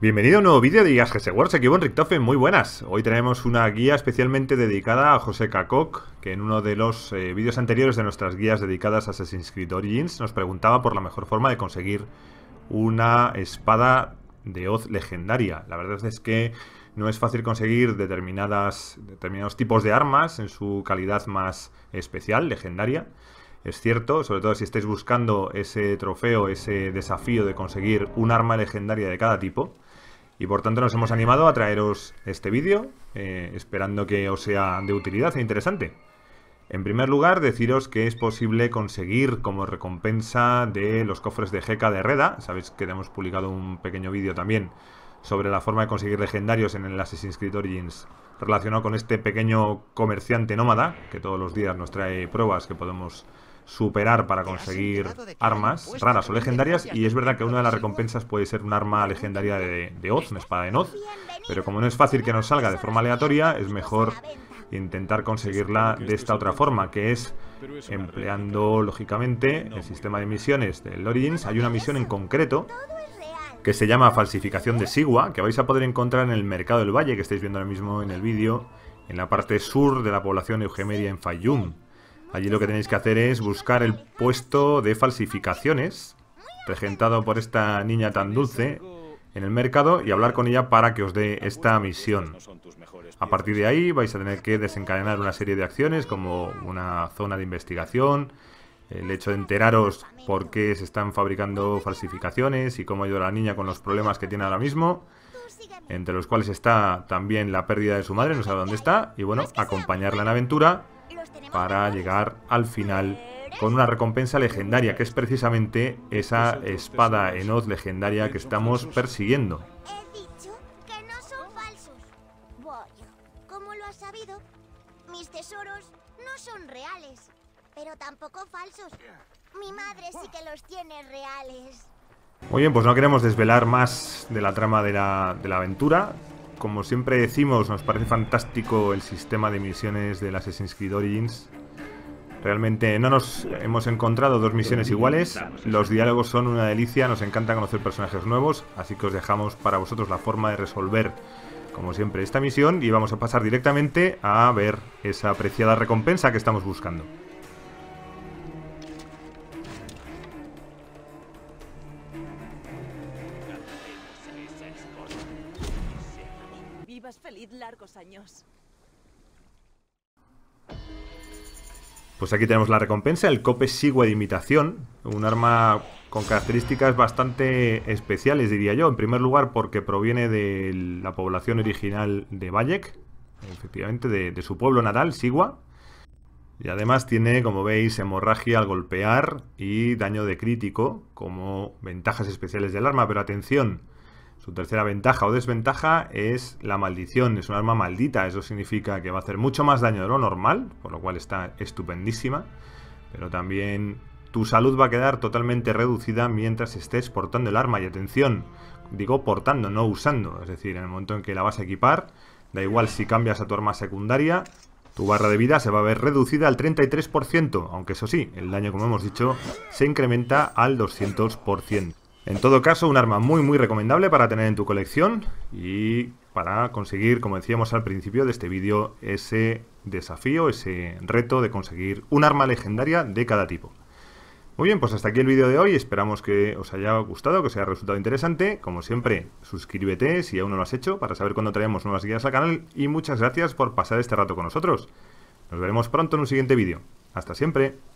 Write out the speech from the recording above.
Bienvenido a un nuevo vídeo de Guías GS aquí buen Richtofen, muy buenas. Hoy tenemos una guía especialmente dedicada a José Kakok, que en uno de los eh, vídeos anteriores de nuestras guías dedicadas a Assassin's Creed Origins nos preguntaba por la mejor forma de conseguir una espada de hoz legendaria. La verdad es que no es fácil conseguir determinadas, determinados tipos de armas en su calidad más especial, legendaria. Es cierto, sobre todo si estáis buscando ese trofeo, ese desafío de conseguir un arma legendaria de cada tipo. Y por tanto nos hemos animado a traeros este vídeo, eh, esperando que os sea de utilidad e interesante. En primer lugar, deciros que es posible conseguir como recompensa de los cofres de Jeca de Reda. Sabéis que hemos publicado un pequeño vídeo también sobre la forma de conseguir legendarios en el Assassin's Creed Origins relacionado con este pequeño comerciante nómada que todos los días nos trae pruebas que podemos superar para conseguir armas raras o legendarias y es verdad que una de las recompensas puede ser un arma legendaria de, Oz, una espada de Oz, pero como no es fácil que nos salga de forma aleatoria, es mejor intentar conseguirla de este esta otra forma, que es empleando lógicamente el sistema de misiones del Origins. Hay una misión en concreto que se llama Falsificación de Sigua, que vais a poder encontrar en el Mercado del Valle, que estáis viendo ahora mismo en el vídeo, en la parte sur de la población eugemedia en Fayum. Allí lo que tenéis que hacer es buscar el puesto de falsificaciones, presentado por esta niña tan dulce, en el mercado y hablar con ella para que os dé esta misión. A partir de ahí vais a tener que desencadenar una serie de acciones como una zona de investigación, el hecho de enteraros por qué se están fabricando falsificaciones y cómo ayuda la niña con los problemas que tiene ahora mismo, entre los cuales está también la pérdida de su madre, no sabe dónde está, y bueno, acompañarla en la aventura para llegar al final con una recompensa legendaria, que es precisamente esa espada en legendaria que estamos persiguiendo. como lo has sabido, mis tesoros no son reales, pero tampoco falsos. Mi madre sí que los tiene reales. Muy bien, pues no queremos desvelar más de la trama de la, de la aventura como siempre decimos, nos parece fantástico el sistema de misiones del Assassin's Creed Origins. Realmente no nos hemos encontrado dos misiones iguales, los diálogos son una delicia, nos encanta conocer personajes nuevos, así que os dejamos para vosotros la forma de resolver, como siempre, esta misión y vamos a pasar directamente a ver esa apreciada recompensa que estamos buscando. feliz largos años. Pues aquí tenemos la recompensa, el cope Sigua de imitación, un arma con características bastante especiales, diría yo. En primer lugar, porque proviene de la población original de Vallec, efectivamente, de, de su pueblo natal, Sigua. Y además tiene, como veis, hemorragia al golpear y daño de crítico como ventajas especiales del arma. Pero atención, tu tercera ventaja o desventaja es la maldición, es un arma maldita, eso significa que va a hacer mucho más daño de lo normal, por lo cual está estupendísima, pero también tu salud va a quedar totalmente reducida mientras estés portando el arma y atención, digo portando, no usando, es decir, en el momento en que la vas a equipar, da igual si cambias a tu arma secundaria, tu barra de vida se va a ver reducida al 33%, aunque eso sí, el daño como hemos dicho se incrementa al 200%. En todo caso, un arma muy muy recomendable para tener en tu colección y para conseguir, como decíamos al principio de este vídeo, ese desafío, ese reto de conseguir un arma legendaria de cada tipo. Muy bien, pues hasta aquí el vídeo de hoy, esperamos que os haya gustado, que os haya resultado interesante. Como siempre, suscríbete si aún no lo has hecho para saber cuándo traemos nuevas guías al canal y muchas gracias por pasar este rato con nosotros. Nos veremos pronto en un siguiente vídeo. Hasta siempre.